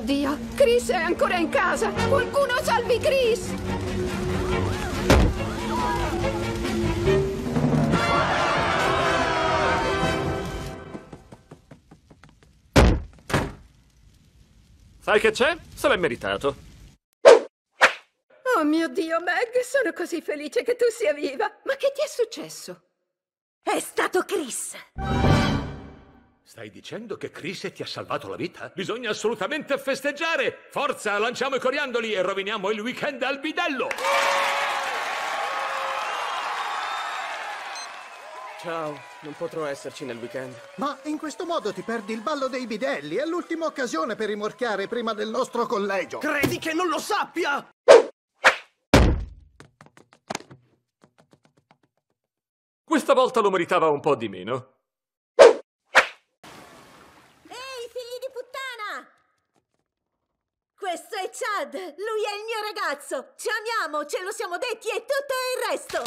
mio Dio! Chris è ancora in casa! Qualcuno salvi Chris! Sai che c'è? Se l'hai meritato. Oh mio Dio, Meg, sono così felice che tu sia viva! Ma che ti è successo? È stato Chris! Stai dicendo che Chris ti ha salvato la vita? Bisogna assolutamente festeggiare! Forza, lanciamo i coriandoli e roviniamo il weekend al bidello! Ciao, non potrò esserci nel weekend. Ma in questo modo ti perdi il ballo dei bidelli. È l'ultima occasione per rimorchiare prima del nostro collegio. Credi che non lo sappia? Questa volta lo meritava un po' di meno. Dad, lui è il mio ragazzo! Ci amiamo, ce lo siamo detti e tutto il resto!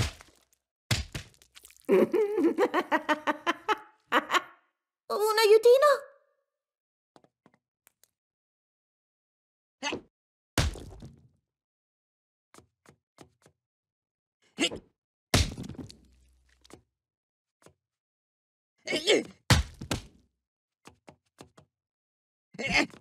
Un aiutino? Eh!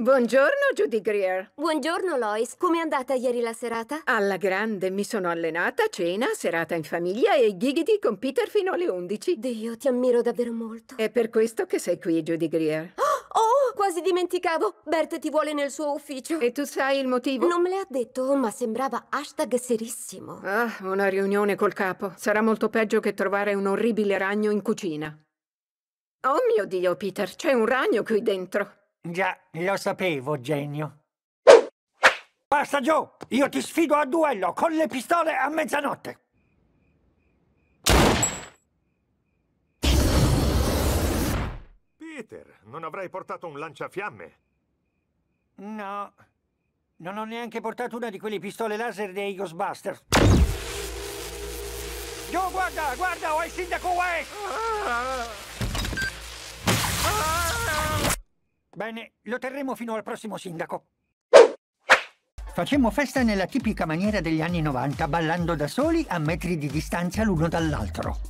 Buongiorno, Judy Greer. Buongiorno, Lois. Com'è andata ieri la serata? Alla grande. Mi sono allenata, cena, serata in famiglia e ghigidi con Peter fino alle 11. Dio, ti ammiro davvero molto. È per questo che sei qui, Judy Greer. Oh, oh quasi dimenticavo. Bert ti vuole nel suo ufficio. E tu sai il motivo? Non me l'ha detto, ma sembrava hashtag serissimo. Ah, una riunione col capo. Sarà molto peggio che trovare un orribile ragno in cucina. Oh mio Dio, Peter, c'è un ragno qui dentro. Già, lo sapevo, genio. Basta Joe, io ti sfido a duello con le pistole a mezzanotte. Peter, non avrai portato un lanciafiamme? No, non ho neanche portato una di quelle pistole laser dei Ghostbusters. Joe, guarda, guarda, ho il sindaco West! Ah! Bene, lo terremo fino al prossimo sindaco. Facemmo festa nella tipica maniera degli anni 90, ballando da soli a metri di distanza l'uno dall'altro.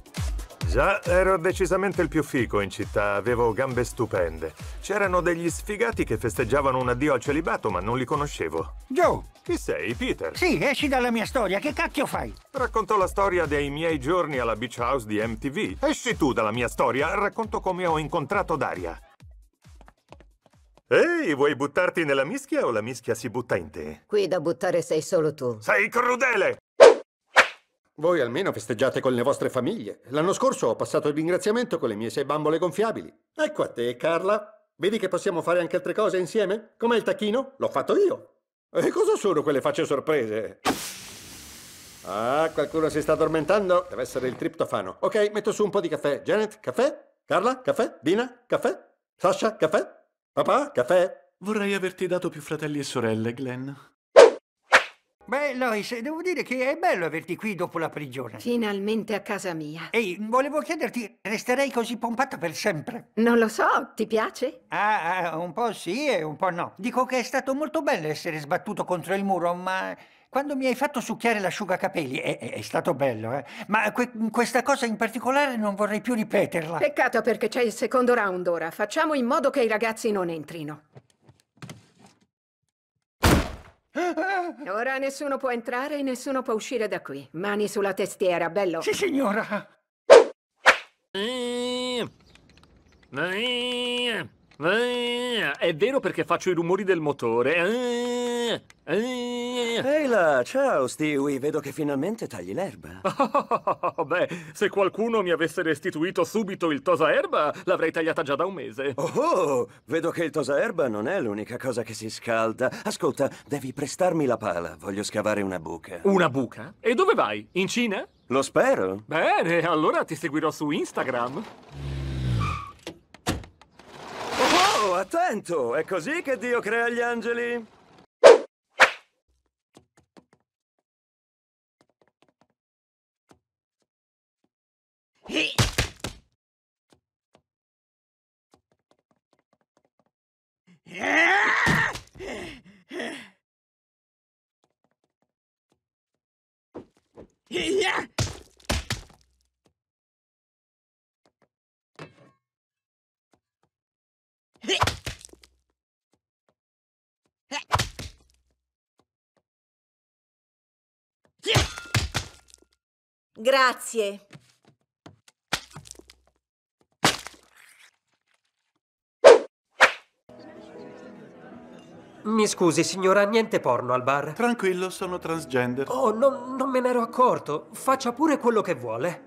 Già, ero decisamente il più fico in città, avevo gambe stupende. C'erano degli sfigati che festeggiavano un addio al celibato, ma non li conoscevo. Joe! Chi sei, Peter? Sì, esci dalla mia storia, che cacchio fai? Racconto la storia dei miei giorni alla beach house di MTV. Esci tu dalla mia storia, racconto come ho incontrato Daria. Ehi, vuoi buttarti nella mischia o la mischia si butta in te? Qui da buttare sei solo tu. Sei crudele! Voi almeno festeggiate con le vostre famiglie. L'anno scorso ho passato il ringraziamento con le mie sei bambole gonfiabili. Ecco a te, Carla. Vedi che possiamo fare anche altre cose insieme? Com'è il tacchino? L'ho fatto io. E cosa sono quelle facce sorprese? Ah, qualcuno si sta addormentando. Deve essere il triptofano. Ok, metto su un po' di caffè. Janet, caffè? Carla, caffè? Dina, caffè? Sasha, caffè? Papà, caffè? Vorrei averti dato più fratelli e sorelle, Glenn. Beh, Lois, devo dire che è bello averti qui dopo la prigione. Finalmente a casa mia. Ehi, volevo chiederti, resterei così pompata per sempre? Non lo so, ti piace? Ah, ah un po' sì e un po' no. Dico che è stato molto bello essere sbattuto contro il muro, ma quando mi hai fatto succhiare l'asciugacapelli, è, è, stato bello, eh? ma que questa cosa in particolare non vorrei più ripeterla. Peccato perché c'è il secondo round ora. Facciamo in modo che i ragazzi non entrino. Ora nessuno può entrare e nessuno può uscire da qui. Mani sulla testiera, bello. Sì, signora. È vero perché faccio i rumori del motore. Eh, Ah, ciao Stewie, vedo che finalmente tagli l'erba. Oh, beh, se qualcuno mi avesse restituito subito il tosaerba, l'avrei tagliata già da un mese. Oh, oh, vedo che il tosaerba non è l'unica cosa che si scalda. Ascolta, devi prestarmi la pala, voglio scavare una buca. Una buca? E dove vai? In Cina? Lo spero. Bene, allora ti seguirò su Instagram. Oh, oh attento! È così che Dio crea gli angeli? Yeah! Grazie. Mi scusi, signora, niente porno al bar. Tranquillo, sono transgender. Oh, non, non me ne ero accorto. Faccia pure quello che vuole.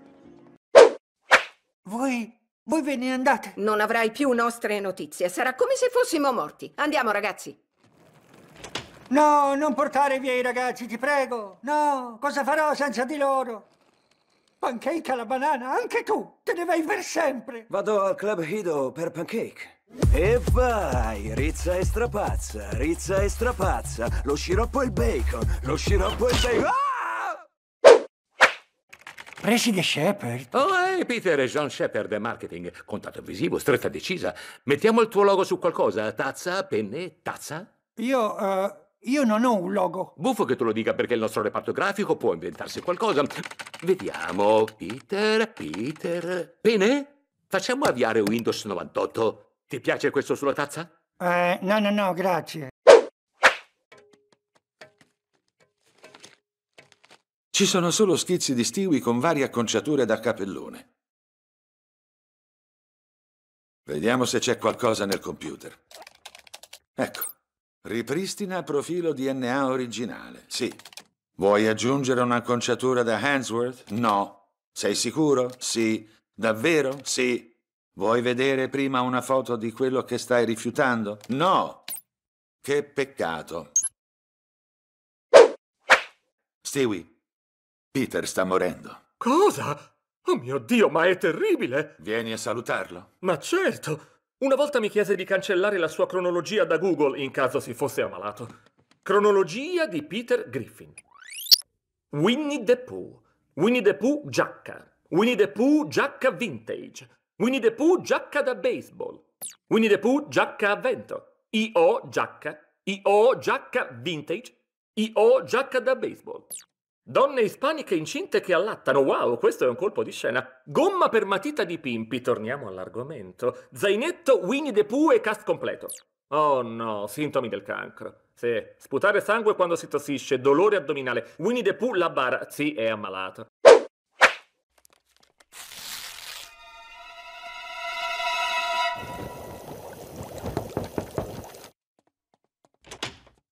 Voi... voi ve ne andate? Non avrai più nostre notizie. Sarà come se fossimo morti. Andiamo, ragazzi. No, non portare via i ragazzi, ti prego. No, cosa farò senza di loro? Pancake alla banana, anche tu! Te ne vai per sempre! Vado al Club Hido per pancake. E vai, rizza e strapazza, rizza e strapazza, lo sciroppo e il bacon, lo sciroppo e il bacon... Ah! Preside Shepard? Oh, ehi, hey, Peter, John Shepard, marketing, contatto visivo, stretta decisa. Mettiamo il tuo logo su qualcosa, tazza, penne, tazza? Io, uh... Io non ho un logo. Buffo che te lo dica perché il nostro reparto grafico può inventarsi qualcosa. Vediamo. Peter, Peter. Bene? Facciamo avviare Windows 98. Ti piace questo sulla tazza? Eh, no, no, no, grazie. Ci sono solo schizzi di Stewie con varie acconciature da capellone. Vediamo se c'è qualcosa nel computer. Ecco. Ripristina profilo DNA originale. Sì. Vuoi aggiungere un'acconciatura da Hansworth? No. Sei sicuro? Sì. Davvero? Sì. Vuoi vedere prima una foto di quello che stai rifiutando? No. Che peccato. Stewie, Peter sta morendo. Cosa? Oh mio Dio, ma è terribile! Vieni a salutarlo. Ma certo! Una volta mi chiese di cancellare la sua cronologia da Google in caso si fosse ammalato. Cronologia di Peter Griffin. Winnie the Pooh. Winnie the Pooh giacca. Winnie the Pooh giacca vintage. Winnie the Pooh giacca da baseball. Winnie the Pooh giacca a vento. I.O. giacca. I.O. giacca vintage. I.O. giacca da baseball. Donne ispaniche incinte che allattano, wow, questo è un colpo di scena. Gomma per matita di Pimpi, torniamo all'argomento. Zainetto, Winnie the Pooh e cast completo. Oh no, sintomi del cancro. Sì, sputare sangue quando si tossisce, dolore addominale. Winnie the Pooh la bara, sì, è ammalato.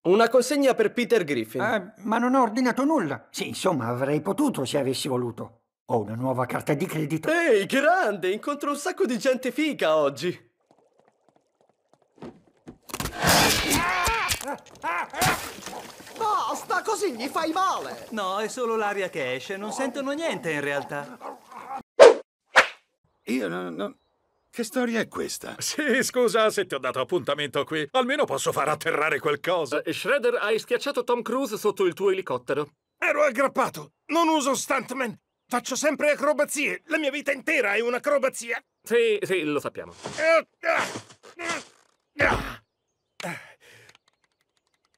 Una consegna per Peter Griffin. Eh, ma non ho ordinato nulla. Sì, insomma, avrei potuto se avessi voluto. Ho una nuova carta di credito. Ehi, grande! Incontro un sacco di gente fica oggi. Basta, così gli fai male! No, è solo l'aria che esce, non sentono niente in realtà. Io non... No. Che storia è questa? Sì, scusa se ti ho dato appuntamento qui. Almeno posso far atterrare qualcosa. Uh, eh, Shredder, hai schiacciato Tom Cruise sotto il tuo elicottero. Ero aggrappato. Non uso stuntman. Faccio sempre acrobazie. La mia vita intera è un'acrobazia. Sì, sì, lo sappiamo.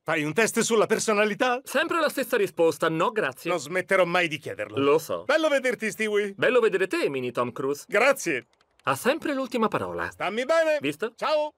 Fai un test sulla personalità? Sempre la stessa risposta, no grazie. Non smetterò mai di chiederlo. Lo so. Bello vederti, Stewie. Bello vedere te, mini Tom Cruise. Grazie ha sempre l'ultima parola. Stammi bene! Visto? Ciao!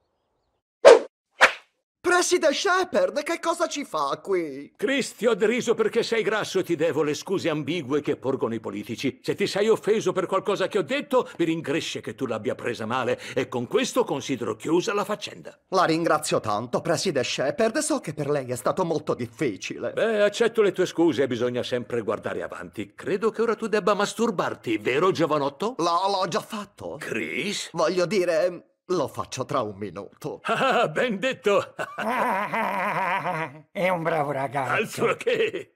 Preside Shepard, che cosa ci fa qui? Chris, ti ho deriso perché sei grasso e ti devo le scuse ambigue che porgono i politici. Se ti sei offeso per qualcosa che ho detto, mi ringresce che tu l'abbia presa male e con questo considero chiusa la faccenda. La ringrazio tanto, Preside Shepard. So che per lei è stato molto difficile. Beh, accetto le tue scuse e bisogna sempre guardare avanti. Credo che ora tu debba masturbarti, vero giovanotto? No, l'ho già fatto. Chris? Voglio dire... Lo faccio tra un minuto. Ah, ah, ah, ben detto! è un bravo ragazzo. Altro che!